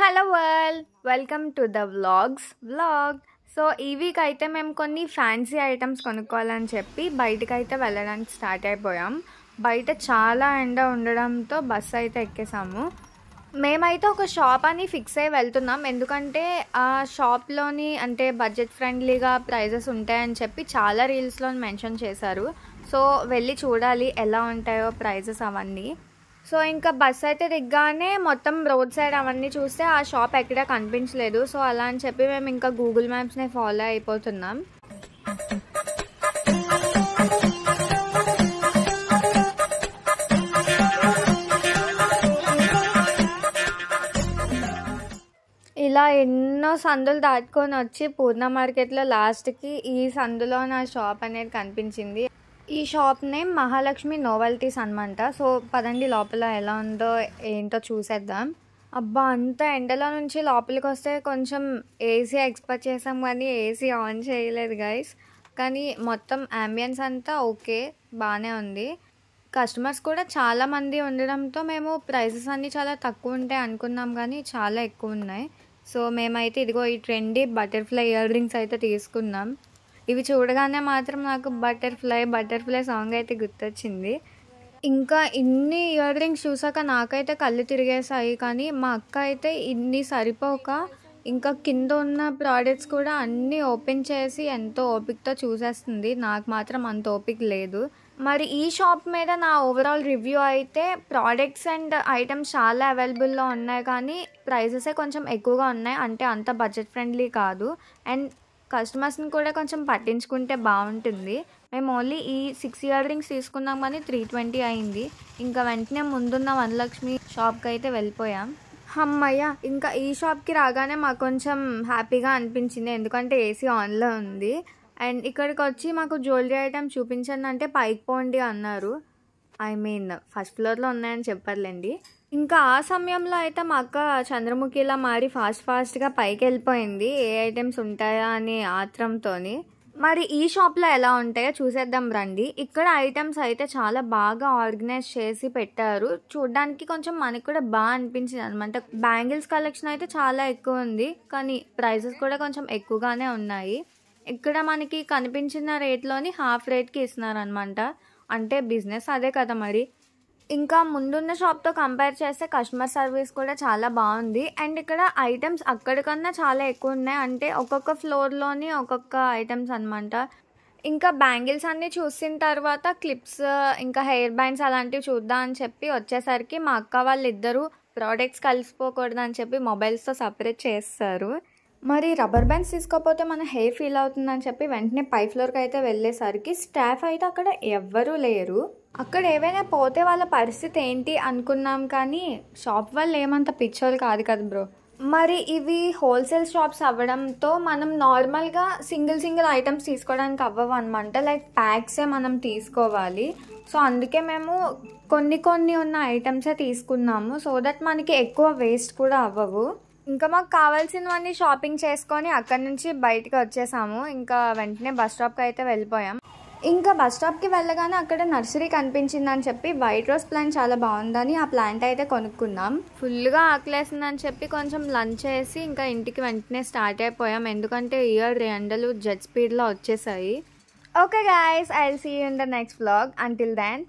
hello world welcome to the vlogs vlog so ఈ week అయితే మేము కొన్ని ఫ్యాన్సీ ఐటమ్స్ కొనుక్కోవాలని చెప్పి బయటకు అయితే వెళ్ళడానికి స్టార్ట్ అయిపోయాం బయట చాలా ఎండ ఉండడంతో బస్సు అయితే ఎక్కేసాము మేమైతే ఒక షాప్ అని ఫిక్స్ అయ్యి వెళ్తున్నాం ఎందుకంటే ఆ షాప్లోని అంటే బడ్జెట్ ఫ్రెండ్లీగా ప్రైజెస్ ఉంటాయని చెప్పి చాలా రీల్స్లో మెన్షన్ చేశారు సో వెళ్ళి చూడాలి ఎలా ఉంటాయో ప్రైజెస్ అవన్నీ సో ఇంకా బస్ అయితే దిగ్గానే మొత్తం రోడ్ సైడ్ అవన్నీ చూస్తే ఆ షాప్ ఎక్కడ కనిపించలేదు సో అలా అని చెప్పి మేము ఇంకా గూగుల్ మ్యాప్స్ని ఫాలో అయిపోతున్నాం ఇలా ఎన్నో సందులు దాటుకొని వచ్చి పూర్ణ మార్కెట్లో లాస్ట్కి ఈ సందులో నా షాప్ అనేది కనిపించింది ఈ షాప్ నేమ్ మహాలక్ష్మి నోవెల్టీస్ అనమాట సో పదండి లోపల ఎలా ఉందో ఏంటో చూసేద్దాం అబ్బా అంత ఎండలో నుంచి లోపలికి వస్తే కొంచెం ఏసీ ఎక్స్పెక్ట్ చేసాం కానీ ఏసీ ఆన్ చేయలేదు గైస్ కానీ మొత్తం అంబియన్స్ అంతా ఓకే బాగానే ఉంది కస్టమర్స్ కూడా చాలామంది ఉండడంతో మేము ప్రైసెస్ అన్నీ చాలా తక్కువ ఉంటాయి అనుకున్నాం కానీ చాలా ఎక్కువ ఉన్నాయి సో మేమైతే ఇదిగో ఈ ట్రెండీ బటర్ఫ్లై ఇయర్ రింగ్స్ అయితే తీసుకున్నాం ఇవి చూడగానే మాత్రం నాకు బటర్ఫ్లై బటర్ఫ్లై సాంగ్ అయితే గుర్తొచ్చింది ఇంకా ఇన్ని ఇయర్ రింగ్స్ చూసాక నాకైతే కళ్ళు తిరిగేసాయి కానీ మా అక్క అయితే ఇన్ని సరిపోక ఇంకా కింద ఉన్న ప్రోడక్ట్స్ కూడా అన్నీ ఓపెన్ చేసి ఎంతో ఓపికతో చూసేస్తుంది నాకు మాత్రం అంత ఓపిక లేదు మరి ఈ షాప్ మీద నా ఓవరాల్ రివ్యూ అయితే ప్రోడక్ట్స్ అండ్ ఐటమ్స్ చాలా అవైలబుల్లో ఉన్నాయి కానీ ప్రైజెసే కొంచెం ఎక్కువగా ఉన్నాయి అంటే అంత బడ్జెట్ ఫ్రెండ్లీ కాదు అండ్ కస్టమర్స్ని కూడా కొంచెం పట్టించుకుంటే బాగుంటుంది మేము ఓన్లీ ఈ సిక్స్ ఇయర్ రింగ్స్ తీసుకున్నాం కానీ త్రీ ట్వంటీ అయింది ఇంకా వెంటనే ముందున్న వనలక్ష్మి షాప్కి అయితే వెళ్ళిపోయాం అమ్మయ్య ఇంకా ఈ షాప్కి రాగానే మాకు కొంచెం హ్యాపీగా అనిపించింది ఎందుకంటే ఏసీ ఆన్లో ఉంది అండ్ ఇక్కడికి వచ్చి మాకు జ్యువెలరీ ఐటమ్ చూపించండి అంటే పైక్ పోండి అన్నారు ఐ మీన్ ఫస్ట్ ఫ్లోర్లో ఉన్నాయని చెప్పర్లేండి ఇంకా ఆ సమయంలో అయితే మా అక్క చంద్రముఖిలా మారి ఫాస్ట్ ఫాస్ట్గా పైకి వెళ్ళిపోయింది ఏ ఐటమ్స్ ఉంటాయా అని ఆత్రంతో మరి ఈ షాప్లో ఎలా ఉంటాయో చూసేద్దాం రండి ఇక్కడ ఐటమ్స్ అయితే చాలా బాగా ఆర్గనైజ్ చేసి పెట్టారు చూడడానికి కొంచెం మనకి కూడా బాగా అనిపించింది అనమాట బ్యాంగిల్స్ కలెక్షన్ అయితే చాలా ఎక్కువ ఉంది కానీ ప్రైజెస్ కూడా కొంచెం ఎక్కువగానే ఉన్నాయి ఇక్కడ మనకి కనిపించిన రేట్లోని హాఫ్ రేట్కి ఇస్తున్నారు అనమాట అంటే బిజినెస్ అదే కదా మరి ఇంకా ముందున్న షాప్తో కంపేర్ చేస్తే కస్టమర్ సర్వీస్ కూడా చాలా బాగుంది అండ్ ఇక్కడ ఐటమ్స్ అక్కడికన్నా చాలా ఎక్కువ ఉన్నాయి అంటే ఒక్కొక్క ఫ్లోర్లోని ఒక్కొక్క ఐటమ్స్ అనమాట ఇంకా బ్యాంగిల్స్ అన్నీ చూసిన తర్వాత క్లిప్స్ ఇంకా హెయిర్ బ్యాండ్స్ అలాంటివి చూద్దాం అని చెప్పి వచ్చేసరికి మా అక్క వాళ్ళిద్దరూ ప్రోడక్ట్స్ కలిసిపోకూడదు అని చెప్పి మొబైల్స్తో సపరేట్ చేస్తారు మరి రబ్బర్ బ్యాండ్స్ తీసుకోకపోతే మన హెయిర్ ఫీల్ అవుతుందని చెప్పి వెంటనే పై ఫ్లోర్కి అయితే వెళ్ళేసరికి స్టాఫ్ అయితే అక్కడ ఎవ్వరూ లేరు అక్కడ ఏవైనా పోతే వాళ్ళ పరిస్థితి ఏంటి అనుకున్నాం కానీ షాప్ వాళ్ళు ఏమంత పిచ్చోళ్ళు కాదు కదా బ్రో మరి ఇవి హోల్సేల్ షాప్స్ అవ్వడంతో మనం నార్మల్గా సింగిల్ సింగిల్ ఐటమ్స్ తీసుకోవడానికి అవ్వవు అనమాట లైక్ ప్యాక్సే మనం తీసుకోవాలి సో అందుకే మేము కొన్ని కొన్ని ఉన్న ఐటమ్సే తీసుకున్నాము సో దట్ మనకి ఎక్కువ వేస్ట్ కూడా అవ్వవు ఇంకా మాకు కావాల్సినవన్నీ షాపింగ్ చేసుకొని అక్కడి నుంచి బయటకు వచ్చేసాము ఇంకా వెంటనే బస్ స్టాప్కి అయితే వెళ్ళిపోయాం ఇంకా బస్ స్టాప్కి వెళ్ళగానే అక్కడ నర్సరీ కనిపించిందని చెప్పి వైట్ రోజ్ ప్లాంట్ చాలా బాగుందని ఆ ప్లాంట్ అయితే కొనుక్కున్నాం ఫుల్గా ఆకలేసిందని చెప్పి కొంచెం లంచ్ చేసి ఇంకా ఇంటికి వెంటనే స్టార్ట్ అయిపోయాం ఎందుకంటే ఇయర్ ఎండలు జెట్ స్పీడ్లో వచ్చేసాయి okay guys I see in the next blog until than